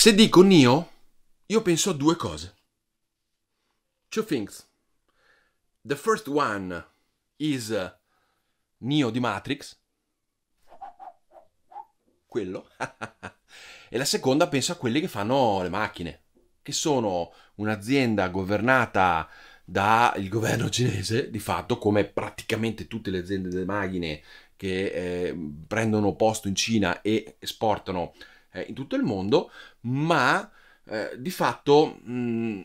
Se dico Nio, io penso a due cose. Two things. The first one is uh, Nio di Matrix. Quello. e la seconda penso a quelli che fanno le macchine, che sono un'azienda governata dal governo cinese, di fatto, come praticamente tutte le aziende delle macchine che eh, prendono posto in Cina e esportano eh, in tutto il mondo, ma eh, di fatto mh, mm,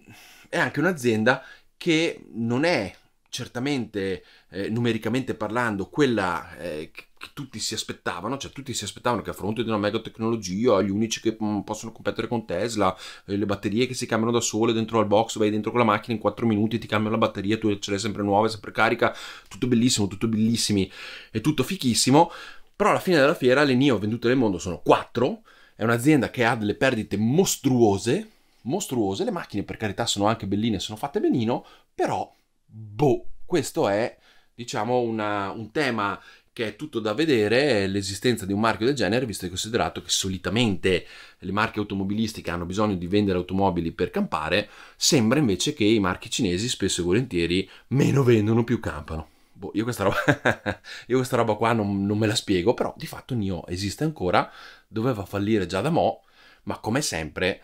è anche un'azienda che non è certamente eh, numericamente parlando quella eh, che tutti si aspettavano, cioè tutti si aspettavano che a fronte di una mega tecnologia, gli unici che mm, possono competere con Tesla, eh, le batterie che si cambiano da sole dentro al box, vai dentro con la macchina in 4 minuti, ti cambiano la batteria, tu ce l'hai sempre nuova, sempre carica, tutto bellissimo, tutto bellissimi è tutto fichissimo, però alla fine della fiera le NIO vendute nel mondo sono 4, è un'azienda che ha delle perdite mostruose, mostruose, le macchine per carità sono anche belline, sono fatte benino, però, boh, questo è, diciamo, una, un tema che è tutto da vedere l'esistenza di un marchio del genere, visto e considerato che solitamente le marche automobilistiche hanno bisogno di vendere automobili per campare, sembra invece che i marchi cinesi spesso e volentieri meno vendono più campano boh, io questa roba, io questa roba qua non, non, me la spiego, però di fatto Nio esiste ancora, doveva fallire già da mo', ma come sempre,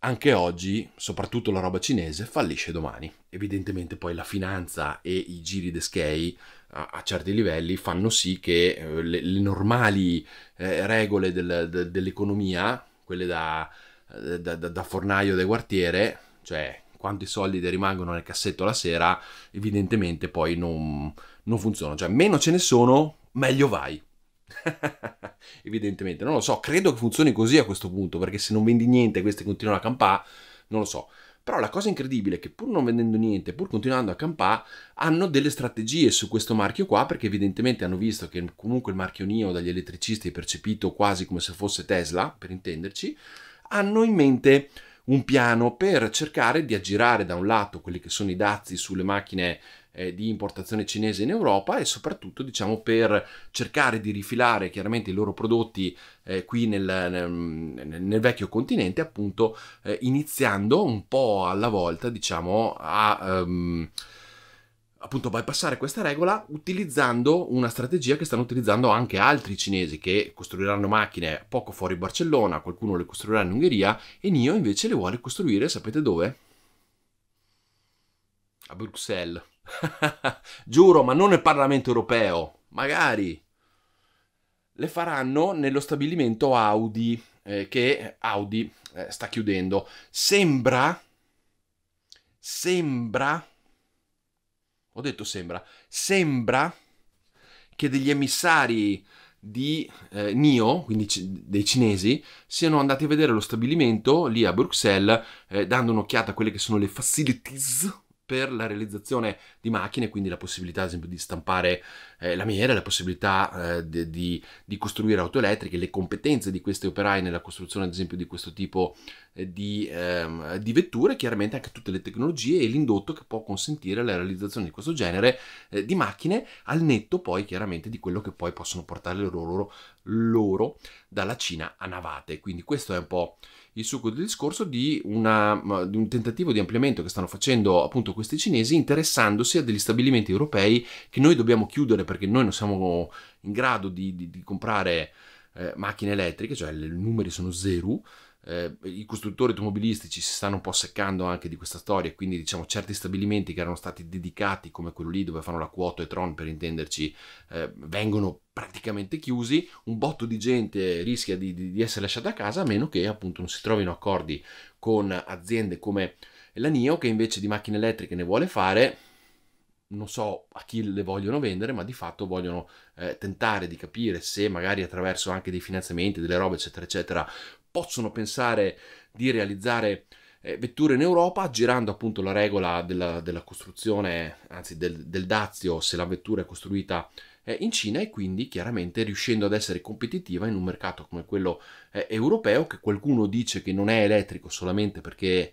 anche oggi, soprattutto la roba cinese, fallisce domani. Evidentemente poi la finanza e i giri d'eschei a, a certi livelli fanno sì che eh, le, le, normali eh, regole del, de, dell'economia, quelle da, eh, da, da, da fornaio del quartiere, cioè quanti soldi ne rimangono nel cassetto la sera, evidentemente poi non, non funziona. Cioè, meno ce ne sono, meglio vai. evidentemente, non lo so, credo che funzioni così a questo punto, perché se non vendi niente queste continuano a campare, non lo so. Però la cosa incredibile è che pur non vendendo niente, pur continuando a campare, hanno delle strategie su questo marchio qua, perché evidentemente hanno visto che comunque il marchio NIO dagli elettricisti è percepito quasi come se fosse Tesla, per intenderci, hanno in mente un piano per cercare di aggirare da un lato quelli che sono i dazi sulle macchine eh, di importazione cinese in Europa e soprattutto diciamo per cercare di rifilare chiaramente i loro prodotti eh, qui nel, nel, nel, vecchio continente appunto eh, iniziando un po' alla volta diciamo a... eh, appunto bypassare questa regola utilizzando una strategia che stanno utilizzando anche altri cinesi che costruiranno macchine poco fuori Barcellona, qualcuno le costruirà in Ungheria e Nio invece le vuole costruire, sapete dove? A Bruxelles. Giuro, ma non nel Parlamento europeo, magari. Le faranno nello stabilimento Audi, eh, che Audi eh, sta chiudendo. Sembra, sembra ho detto sembra. Sembra che degli emissari di eh, NIO, quindi c- dei cinesi, siano andati a vedere lo stabilimento lì a Bruxelles, eh, dando un'occhiata a quelle che sono le facilities per la realizzazione di macchine, quindi la possibilità ad esempio di stampare eh, lamiere, la possibilità eh, di, di, di, costruire auto elettriche, le competenze di questi operai nella costruzione ad esempio di questo tipo eh, di, ehm, di, vetture, chiaramente anche tutte le tecnologie e l'indotto che può consentire la realizzazione di questo genere eh, di macchine al netto poi chiaramente di quello che poi possono portare le loro l'oro dalla Cina a navate. Quindi questo è un po' il succo del discorso di, una, di, un tentativo di ampliamento che stanno facendo appunto questi cinesi interessandosi a degli stabilimenti europei che noi dobbiamo chiudere perché noi non siamo in grado di, di, di comprare eh, macchine elettriche, cioè i numeri sono zero, eh, i costruttori automobilistici si stanno un po' seccando anche di questa storia quindi diciamo certi stabilimenti che erano stati dedicati come quello lì dove fanno la quota e Tron per intenderci eh, vengono praticamente chiusi un botto di gente rischia di, di, di, essere lasciata a casa a meno che appunto non si trovino accordi con aziende come la NIO che invece di macchine elettriche ne vuole fare non so a chi le vogliono vendere, ma di fatto vogliono eh, tentare di capire se magari attraverso anche dei finanziamenti, delle robe, eccetera, eccetera, possono pensare di realizzare eh, vetture in Europa girando appunto la regola della, della costruzione, anzi del, del, dazio se la vettura è costruita eh, in Cina e quindi chiaramente riuscendo ad essere competitiva in un mercato come quello eh, europeo che qualcuno dice che non è elettrico solamente perché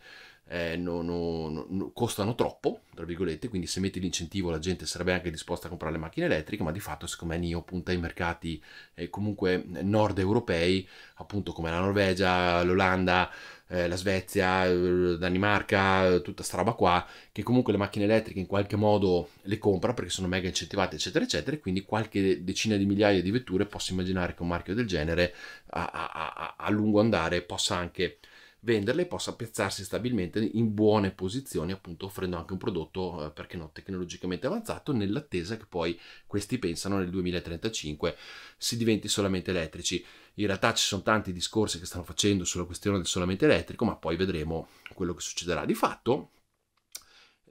eh, non, non, non, costano troppo, tra virgolette, quindi se metti l'incentivo la gente sarebbe anche disposta a comprare le macchine elettriche, ma di fatto siccome NIO punta ai mercati eh, comunque nord europei, appunto come la Norvegia, l'Olanda, eh, la Svezia, eh, Danimarca, tutta sta roba qua, che comunque le macchine elettriche in qualche modo le compra perché sono mega incentivate, eccetera, eccetera, e quindi qualche decina di migliaia di vetture posso immaginare che un marchio del genere a, a, a, a lungo andare possa anche venderle e possa piazzarsi stabilmente in buone posizioni, appunto offrendo anche un prodotto, eh, perché no, tecnologicamente avanzato, nell'attesa che poi questi pensano nel 2035 si diventi solamente elettrici. In realtà ci sono tanti discorsi che stanno facendo sulla questione del solamente elettrico, ma poi vedremo quello che succederà. Di fatto,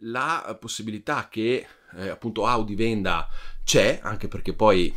la possibilità che eh, appunto Audi venda c'è, anche perché poi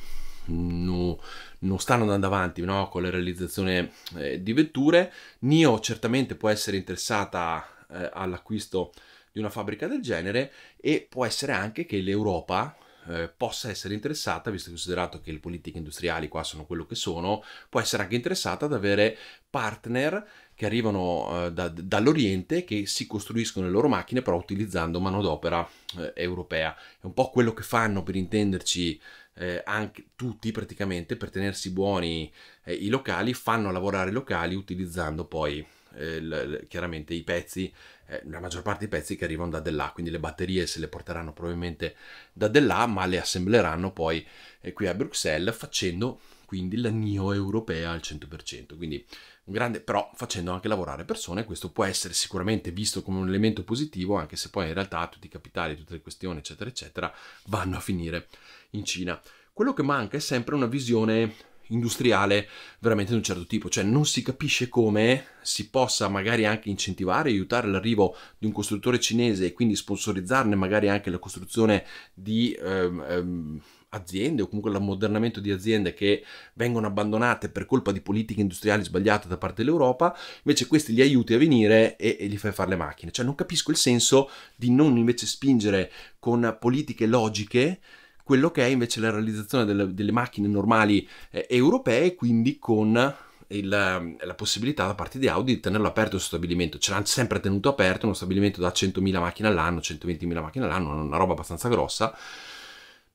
no, non stanno andando avanti no? con la realizzazione eh, di vetture. NIO certamente può essere interessata eh, all'acquisto di una fabbrica del genere e può essere anche che l'Europa eh, possa essere interessata, visto considerato che le politiche industriali qua sono quello che sono, può essere anche interessata ad avere partner che arrivano eh, da, dall'Oriente che si costruiscono le loro macchine però utilizzando manodopera eh, europea. È un po' quello che fanno per intenderci eh, anche tutti praticamente per tenersi buoni eh, i locali, fanno lavorare i locali utilizzando poi eh, chiaramente i pezzi, eh, la maggior parte dei pezzi che arrivano da Dell'A, quindi le batterie se le porteranno probabilmente da Dell'A, ma le assembleranno poi eh, qui a Bruxelles facendo quindi la NIO europea al 100%. Quindi un grande, però facendo anche lavorare persone, questo può essere sicuramente visto come un elemento positivo, anche se poi in realtà tutti i capitali, tutte le questioni, eccetera, eccetera, vanno a finire in Cina. Quello che manca è sempre una visione industriale veramente di un certo tipo, cioè non si capisce come si possa magari anche incentivare aiutare l'arrivo di un costruttore cinese e quindi sponsorizzarne magari anche la costruzione di ehm, ehm, aziende o comunque l'ammodernamento di aziende che vengono abbandonate per colpa di politiche industriali sbagliate da parte dell'Europa, invece questi li aiuti a venire e, e, gli fai fare le macchine. Cioè non capisco il senso di non invece spingere con politiche logiche quello che è invece la realizzazione delle, delle macchine normali eh, europee, quindi con il, ehm, la possibilità da parte di Audi di tenerlo aperto il stabilimento. Ce l'hanno sempre tenuto aperto, uno stabilimento da 100.000 macchine all'anno, 120.000 macchine all'anno, una roba abbastanza grossa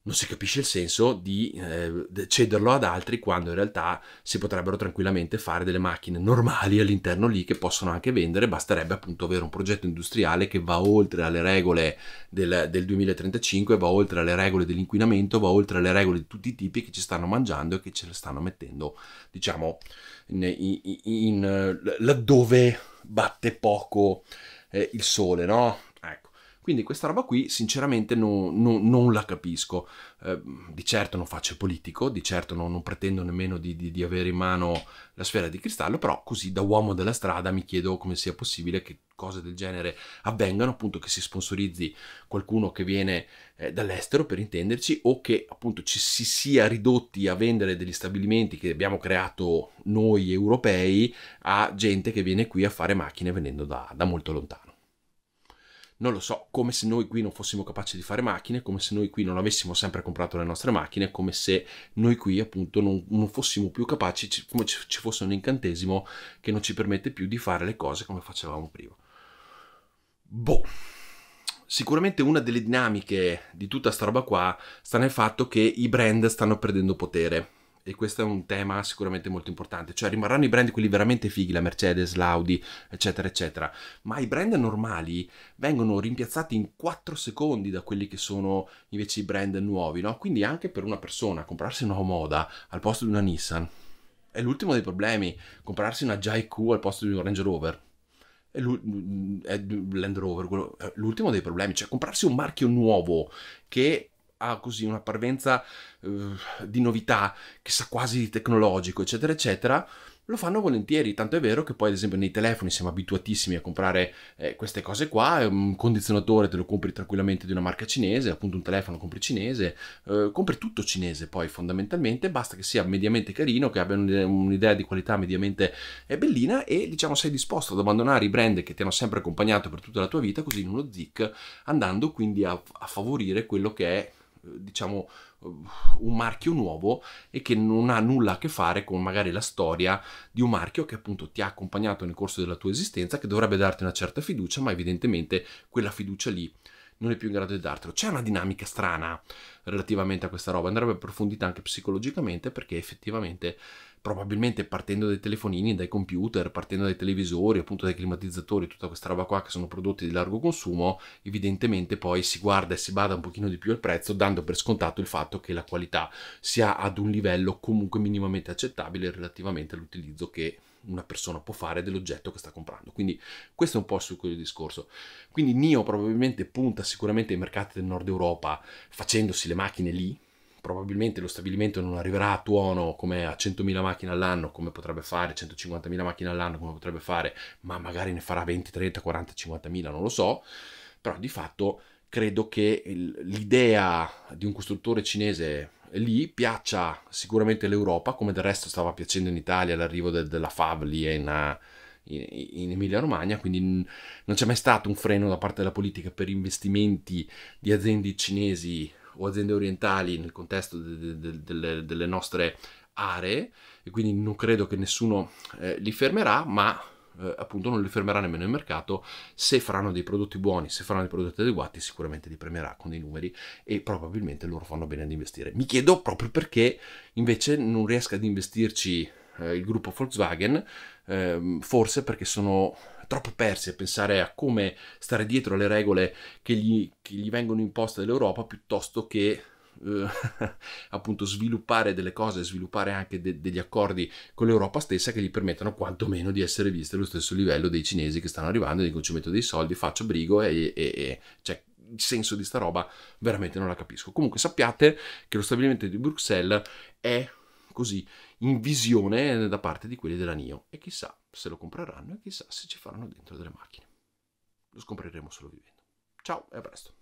non si capisce il senso di eh, cederlo ad altri quando in realtà si potrebbero tranquillamente fare delle macchine normali all'interno lì che possono anche vendere, basterebbe appunto avere un progetto industriale che va oltre alle regole del, del 2035, va oltre alle regole dell'inquinamento, va oltre alle regole di tutti i tipi che ci stanno mangiando e che ce le stanno mettendo, diciamo, in, in, in, laddove batte poco eh, il sole, no? Quindi questa roba qui sinceramente no, no, non la capisco. Eh, di certo non faccio politico, di certo non, non pretendo nemmeno di, di, di, avere in mano la sfera di cristallo, però così da uomo della strada mi chiedo come sia possibile che cose del genere avvengano, appunto che si sponsorizzi qualcuno che viene eh, dall'estero per intenderci o che appunto ci si sia ridotti a vendere degli stabilimenti che abbiamo creato noi europei a gente che viene qui a fare macchine venendo da, da molto lontano non lo so, come se noi qui non fossimo capaci di fare macchine, come se noi qui non avessimo sempre comprato le nostre macchine, come se noi qui appunto non, non fossimo più capaci, come ci, ci fosse un incantesimo che non ci permette più di fare le cose come facevamo prima. Boh. Sicuramente una delle dinamiche di tutta sta roba qua sta nel fatto che i brand stanno perdendo potere e questo è un tema sicuramente molto importante, cioè rimarranno i brand quelli veramente fighi, la Mercedes, l'Audi, eccetera, eccetera, ma i brand normali vengono rimpiazzati in 4 secondi da quelli che sono invece i brand nuovi, no? Quindi anche per una persona comprarsi una Moda al posto di una Nissan è l'ultimo dei problemi, comprarsi una JQ al posto di un Range Rover è, mm, è Land Rover, quello, è l'ultimo dei problemi, cioè comprarsi un marchio nuovo che ha così una parvenza eh, di novità, che sa quasi tecnologico, eccetera, eccetera, lo fanno volentieri, tanto è vero che poi ad esempio nei telefoni siamo abituatissimi a comprare eh, queste cose qua, un condizionatore te lo compri tranquillamente di una marca cinese, appunto un telefono compri cinese, eh, compri tutto cinese poi fondamentalmente, basta che sia mediamente carino, che abbia un'idea di qualità mediamente eh, bellina e diciamo sei disposto ad abbandonare i brand che ti hanno sempre accompagnato per tutta la tua vita, così in uno zic, andando quindi a, a favorire quello che è eh, diciamo, eh, un marchio nuovo e che non ha nulla a che fare con magari la storia di un marchio che appunto ti ha accompagnato nel corso della tua esistenza, che dovrebbe darti una certa fiducia, ma evidentemente quella fiducia lì non è più in grado di dartelo. C'è una dinamica strana relativamente a questa roba, andrebbe approfondita anche psicologicamente perché effettivamente probabilmente partendo dai telefonini, dai computer, partendo dai televisori, appunto dai climatizzatori, tutta questa roba qua che sono prodotti di largo consumo, evidentemente poi si guarda e si bada un pochino di più al prezzo, dando per scontato il fatto che la qualità sia ad un livello comunque minimamente accettabile relativamente all'utilizzo che una persona può fare dell'oggetto che sta comprando. Quindi questo è un po' su quel discorso. Quindi NIO probabilmente punta sicuramente ai mercati del nord Europa facendosi le macchine lì, probabilmente lo stabilimento non arriverà a tuono come a 100.000 macchine all'anno, come potrebbe fare, 150.000 macchine all'anno, come potrebbe fare, ma magari ne farà 20, 30, 40, 50.000, non lo so, però di fatto credo che l'idea di un costruttore cinese lì piaccia sicuramente l'Europa, come del resto stava piacendo in Italia l'arrivo de- della Fab lì in, in Emilia Romagna, quindi non c'è mai stato un freno da parte della politica per investimenti di aziende cinesi o aziende orientali nel contesto de, de, de, delle nostre aree e quindi non credo che nessuno eh, li fermerà, ma eh, appunto non li fermerà nemmeno il mercato se faranno dei prodotti buoni, se faranno dei prodotti adeguati sicuramente li premierà con dei numeri e probabilmente loro fanno bene ad investire. Mi chiedo proprio perché invece non riesca ad investirci eh, il gruppo Volkswagen, ehm, forse perché sono troppo persi a pensare a come stare dietro alle regole che gli, che gli vengono imposte dall'Europa piuttosto che eh, appunto sviluppare delle cose, sviluppare anche de- degli accordi con l'Europa stessa che gli permettano quantomeno di essere visti allo stesso livello dei cinesi che stanno arrivando e dicono ci metto dei soldi, faccio brigo e, e, e cioè, il senso di sta roba veramente non la capisco. Comunque sappiate che lo stabilimento di Bruxelles è così in visione da parte di quelli della NIO e chissà se lo compreranno e chissà se ci faranno dentro delle macchine. Lo scopriremo solo vivendo. Ciao e a presto.